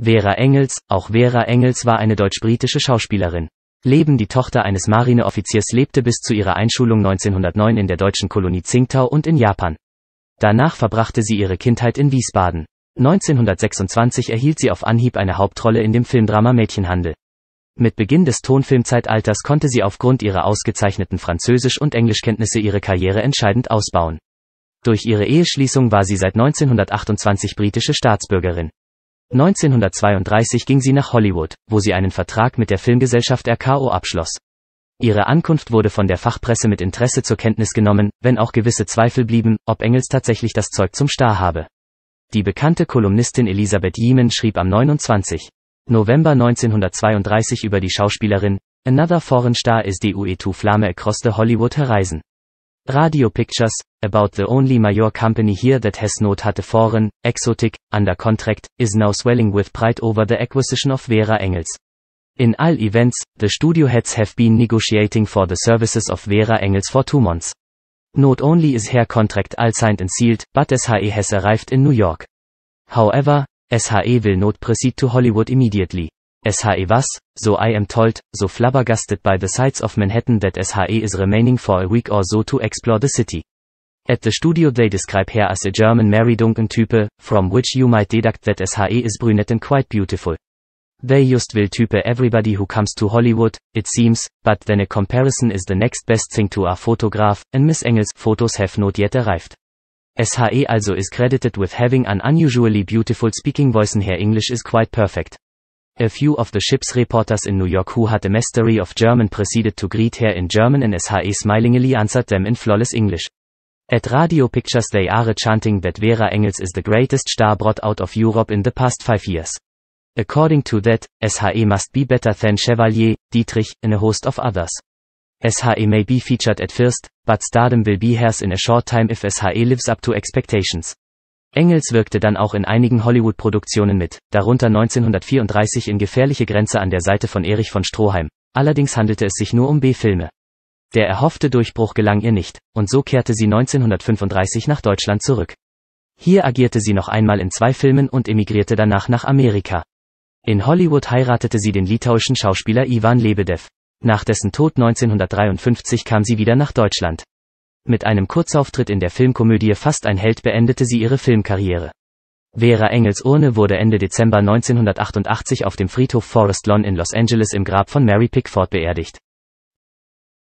Vera Engels, auch Vera Engels war eine deutsch-britische Schauspielerin. Leben die Tochter eines Marineoffiziers lebte bis zu ihrer Einschulung 1909 in der deutschen Kolonie Tsingtau und in Japan. Danach verbrachte sie ihre Kindheit in Wiesbaden. 1926 erhielt sie auf Anhieb eine Hauptrolle in dem Filmdrama Mädchenhandel. Mit Beginn des Tonfilmzeitalters konnte sie aufgrund ihrer ausgezeichneten Französisch- und Englischkenntnisse ihre Karriere entscheidend ausbauen. Durch ihre Eheschließung war sie seit 1928 britische Staatsbürgerin. 1932 ging sie nach Hollywood, wo sie einen Vertrag mit der Filmgesellschaft RKO abschloss. Ihre Ankunft wurde von der Fachpresse mit Interesse zur Kenntnis genommen, wenn auch gewisse Zweifel blieben, ob Engels tatsächlich das Zeug zum Star habe. Die bekannte Kolumnistin Elisabeth Yeaman schrieb am 29. November 1932 über die Schauspielerin, Another foreign star is the UE 2 Flamme across the Hollywood Horizon. Radio Pictures, about the only major company here that has not had a foreign, exotic, under contract, is now swelling with pride over the acquisition of Vera Engels. In all events, the studio heads have been negotiating for the services of Vera Engels for two months. Not only is her contract all signed and sealed, but SHE has arrived in New York. However, SHE will not proceed to Hollywood immediately. SHE was, so I am told, so flabbergasted by the sights of Manhattan that SHE is remaining for a week or so to explore the city. At the studio they describe her as a German Duncan type from which you might deduct that SHE is brunette and quite beautiful. They just will type everybody who comes to Hollywood, it seems, but then a comparison is the next best thing to a photograph, and Miss Engel's photos have not yet arrived. SHE also is credited with having an unusually beautiful speaking voice and her English is quite perfect. A few of the ship's reporters in New York who had a mastery of German proceeded to greet her in German and S.H.E. smilingly answered them in flawless English. At Radio Pictures they are chanting that Vera Engels is the greatest star brought out of Europe in the past five years. According to that, SHE must be better than Chevalier, Dietrich, and a host of others. SHE may be featured at first, but stardom will be hers in a short time if SHE lives up to expectations. Engels wirkte dann auch in einigen Hollywood-Produktionen mit, darunter 1934 in Gefährliche Grenze an der Seite von Erich von Stroheim. Allerdings handelte es sich nur um B-Filme. Der erhoffte Durchbruch gelang ihr nicht, und so kehrte sie 1935 nach Deutschland zurück. Hier agierte sie noch einmal in zwei Filmen und emigrierte danach nach Amerika. In Hollywood heiratete sie den litauischen Schauspieler Ivan Lebedev. Nach dessen Tod 1953 kam sie wieder nach Deutschland. Mit einem Kurzauftritt in der Filmkomödie Fast ein Held beendete sie ihre Filmkarriere. Vera Engels Urne wurde Ende Dezember 1988 auf dem Friedhof Forest Lawn in Los Angeles im Grab von Mary Pickford beerdigt.